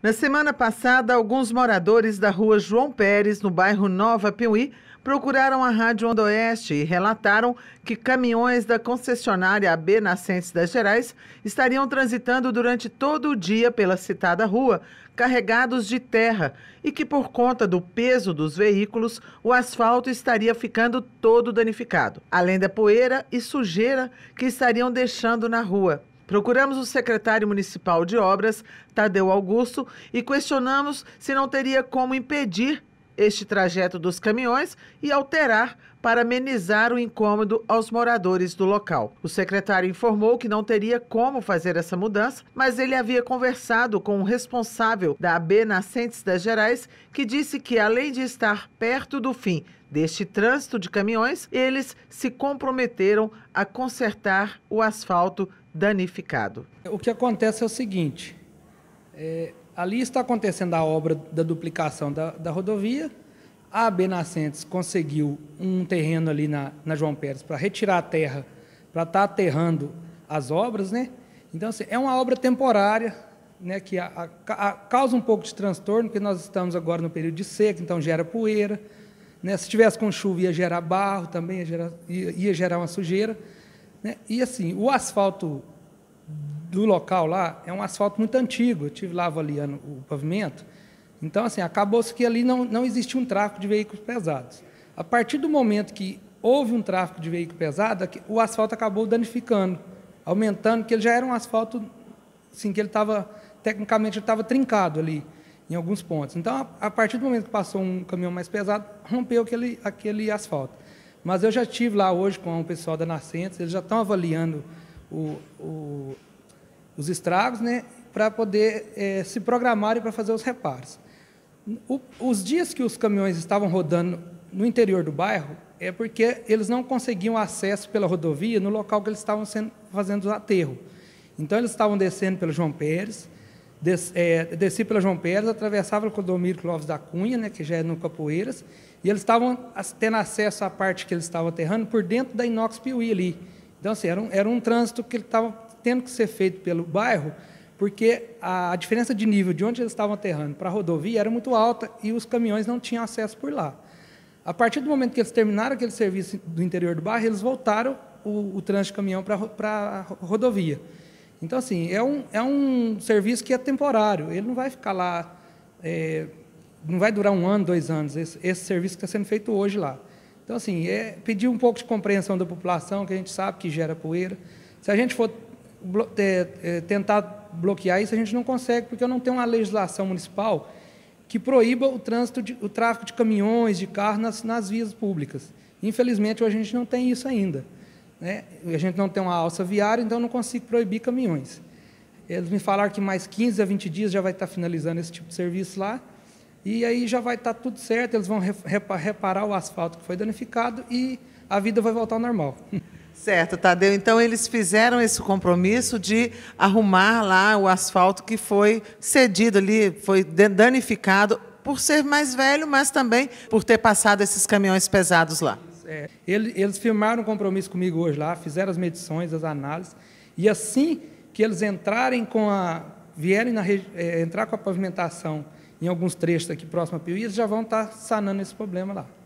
Na semana passada, alguns moradores da rua João Pérez, no bairro Nova Piuí, procuraram a Rádio Onda Oeste e relataram que caminhões da concessionária AB Nascentes das Gerais estariam transitando durante todo o dia pela citada rua, carregados de terra, e que por conta do peso dos veículos, o asfalto estaria ficando todo danificado, além da poeira e sujeira que estariam deixando na rua. Procuramos o secretário municipal de obras, Tadeu Augusto, e questionamos se não teria como impedir este trajeto dos caminhões e alterar para amenizar o incômodo aos moradores do local. O secretário informou que não teria como fazer essa mudança, mas ele havia conversado com o responsável da AB Nascentes das Gerais, que disse que, além de estar perto do fim deste trânsito de caminhões, eles se comprometeram a consertar o asfalto danificado. O que acontece é o seguinte: é, ali está acontecendo a obra da duplicação da, da rodovia a AB Nascentes conseguiu um terreno ali na, na João Pérez para retirar a terra, para estar tá aterrando as obras, né? Então, assim, é uma obra temporária, né, que a, a, a causa um pouco de transtorno, porque nós estamos agora no período de seca, então gera poeira. Né? Se tivesse com chuva, ia gerar barro também, ia gerar, ia, ia gerar uma sujeira. Né? E, assim, o asfalto do local lá é um asfalto muito antigo. Eu estive lá avaliando o pavimento. Então, assim, acabou-se que ali não, não existia um tráfego de veículos pesados. A partir do momento que houve um tráfego de veículo pesado, é o asfalto acabou danificando, aumentando, que ele já era um asfalto, assim, que ele estava, tecnicamente, estava trincado ali, em alguns pontos. Então, a, a, partir do momento que passou um caminhão mais pesado, rompeu aquele, aquele asfalto. Mas eu já tive lá hoje com o pessoal da Nascentes, eles já estão avaliando o, o, os estragos, né, para poder é, se programarem para fazer os reparos. O, os dias que os caminhões estavam rodando no interior do bairro é porque eles não conseguiam acesso pela rodovia no local que eles estavam sendo, fazendo o aterro Então eles estavam descendo pelo João Pérez, des, é, desci pela João Pérez, atravessava o Clodomiro Clóvis da Cunha, né, que já é no Capoeiras, e eles estavam tendo acesso à parte que eles estavam aterrando por dentro da Inox Piuí ali. Então, assim, era um, era um trânsito que estava tendo que ser feito pelo bairro, porque a diferença de nível de onde eles estavam aterrando para a rodovia era muito alta e os caminhões não tinham acesso por lá. A partir do momento que eles terminaram aquele serviço do interior do bairro, eles voltaram o, o trânsito de caminhão para a rodovia. Então, assim, é um, é um serviço que é temporário, ele não vai ficar lá, é, não vai durar um ano, dois anos, esse, esse serviço que está sendo feito hoje lá. Então, assim, é pedir um pouco de compreensão da população, que a gente sabe que gera poeira. Se a gente for é, é, tentar bloquear isso, a gente não consegue, porque eu não tenho uma legislação municipal que proíba o trânsito, de, o tráfego de caminhões, de carros nas, nas vias públicas. Infelizmente, hoje a gente não tem isso ainda. Né? A gente não tem uma alça viária, então não consigo proibir caminhões. Eles me falaram que mais 15 a 20 dias já vai estar finalizando esse tipo de serviço lá, e aí já vai estar tudo certo, eles vão reparar o asfalto que foi danificado e a vida vai voltar ao normal. Certo, Tadeu. Então, eles fizeram esse compromisso de arrumar lá o asfalto que foi cedido ali, foi danificado por ser mais velho, mas também por ter passado esses caminhões pesados lá. É, eles firmaram um compromisso comigo hoje lá, fizeram as medições, as análises, e assim que eles entrarem com a. vierem na, é, entrar com a pavimentação em alguns trechos aqui próximo a Piuí, eles já vão estar tá sanando esse problema lá.